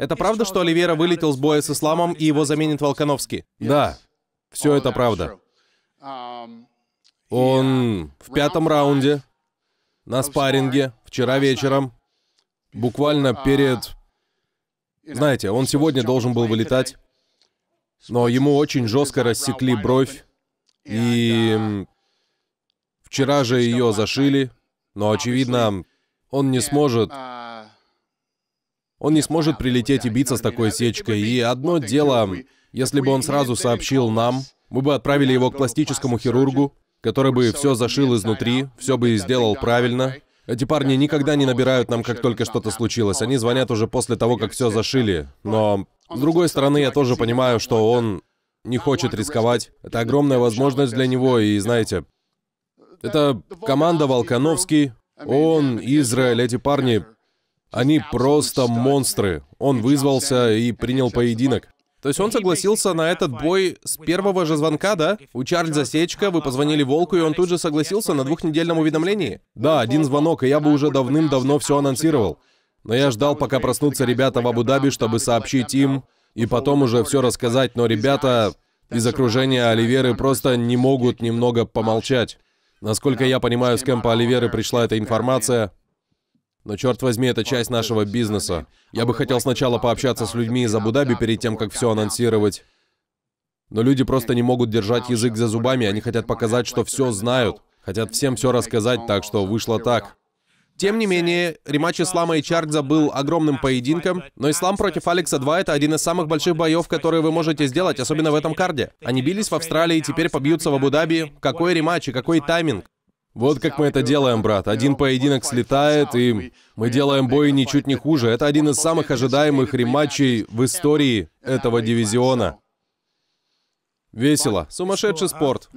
Это правда, что Оливера вылетел с боя с Исламом и его заменит Волконовский? Да, все oh, это правда. Um, он в пятом раунде на спарринге вчера вечером, буквально uh, перед... Знаете, он сегодня должен был вылетать, но ему очень жестко рассекли бровь, и uh, вчера же ее зашили, но, очевидно, он не сможет uh, он не сможет прилететь и биться с такой сечкой. И одно дело, если бы он сразу сообщил нам, мы бы отправили его к пластическому хирургу, который бы все зашил изнутри, все бы сделал правильно. Эти парни никогда не набирают нам, как только что-то случилось. Они звонят уже после того, как все зашили. Но, с другой стороны, я тоже понимаю, что он не хочет рисковать. Это огромная возможность для него, и знаете... Это команда Волконовский, он, Израиль, эти парни они просто монстры. Он вызвался и принял поединок. То есть он согласился на этот бой с первого же звонка, да? У Чарльза Сечка, вы позвонили Волку, и он тут же согласился на двухнедельном уведомлении? Да, один звонок, и я бы уже давным-давно все анонсировал. Но я ждал, пока проснутся ребята в Абу-Даби, чтобы сообщить им, и потом уже все рассказать, но ребята из окружения Оливеры просто не могут немного помолчать. Насколько я понимаю, с кемпа Оливеры пришла эта информация. Но, черт возьми, это часть нашего бизнеса. Я бы хотел сначала пообщаться с людьми из Абу-Даби перед тем, как все анонсировать. Но люди просто не могут держать язык за зубами, они хотят показать, что все знают. Хотят всем все рассказать, так что вышло так. Тем не менее, рематч Ислама и Чардза был огромным поединком, но Ислам против Алекса 2 — это один из самых больших боев, которые вы можете сделать, особенно в этом карде. Они бились в Австралии, теперь побьются в Абу-Даби. Какой рематч и какой тайминг? Вот как мы это делаем, брат. Один поединок слетает, и мы делаем бой ничуть не хуже. Это один из самых ожидаемых рематчей в истории этого дивизиона. Весело. Сумасшедший спорт.